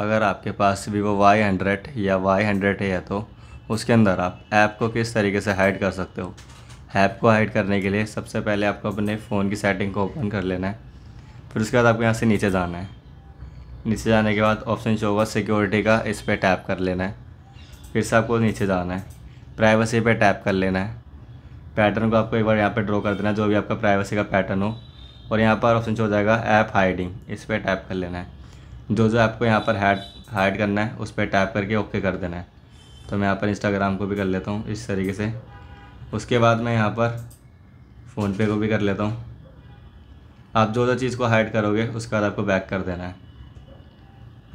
अगर आपके पास वीवो वाई हंड्रेड या वाई हंड्रेड है तो उसके अंदर आप ऐप को किस तरीके से हाइड कर सकते हो ऐप को हाइड करने के लिए सबसे पहले आपको अपने फ़ोन की सेटिंग को ओपन कर लेना है फिर उसके बाद आपको यहाँ से नीचे जाना है नीचे जाने के बाद ऑप्शन शो होगा सिक्योरिटी का इस पर टैप कर लेना है फिर से आपको नीचे जाना है प्राइवेसी पर टैप कर लेना है पैटर्न को आपको एक बार यहाँ पर ड्रॉ कर देना है जो भी आपका प्राइवेसी का पैटर्न हो और यहाँ पर ऑप्शन शो हो जाएगा ऐप हाइडिंग इस पर टैप कर लेना है जो जो आपको यहाँ पर हैड हाइड करना है उस पर टैप करके ओके कर देना है तो मैं यहाँ पर इंस्टाग्राम को भी कर लेता हूँ इस तरीके से उसके बाद मैं यहाँ पर फ़ोनपे को भी कर लेता हूँ आप जो जो चीज़ को हाइड करोगे उसके बाद आपको बैक कर देना है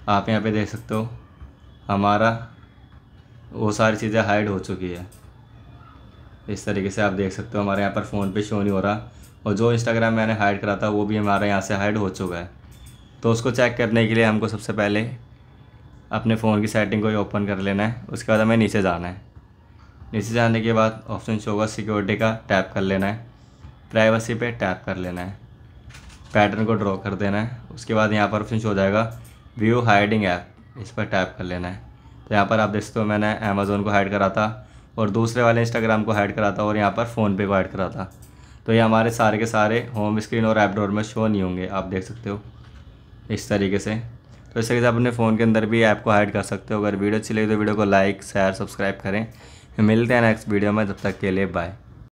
आप यहाँ पे देख सकते हो हमारा वो सारी चीज़ें हाइड हो चुकी है इस तरीके से आप देख सकते हो हमारे यहाँ पर फ़ोन पे शो नहीं हो रहा और जो इंस्टाग्राम मैंने हाइड करा था वो भी हमारे यहाँ से हाइड हो चुका है तो उसको चेक करने के लिए हमको सबसे पहले अपने फ़ोन की सेटिंग को ओपन कर लेना है उसके बाद हमें नीचे जाना है नीचे जाने के बाद ऑप्शन शो होगा सिक्योरिटी का टैप कर लेना है प्राइवेसी पे टैप कर लेना है पैटर्न को ड्रॉ कर देना है उसके बाद यहाँ पर ऑप्शन शो हो जाएगा व्यू हाइडिंग ऐप इस पर टैप कर लेना है तो यहाँ पर आप देख सकते हो मैंने अमेज़ोन को हाइड करा था और दूसरे वाले इंस्टाग्राम को हाइड करा था और यहाँ पर फ़ोनपे को हाइड करा था तो ये हमारे सारे के सारे होम स्क्रीन और ऐप डोर में शो नहीं होंगे आप देख सकते हो इस तरीके से तो इस तरीके से आप अपने फ़ोन के अंदर भी ऐप को हाइड कर सकते हो अगर वीडियो अच्छी लगी तो वीडियो को लाइक शेयर सब्सक्राइब करें मिलते हैं नेक्स्ट वीडियो में तब तक के लिए बाय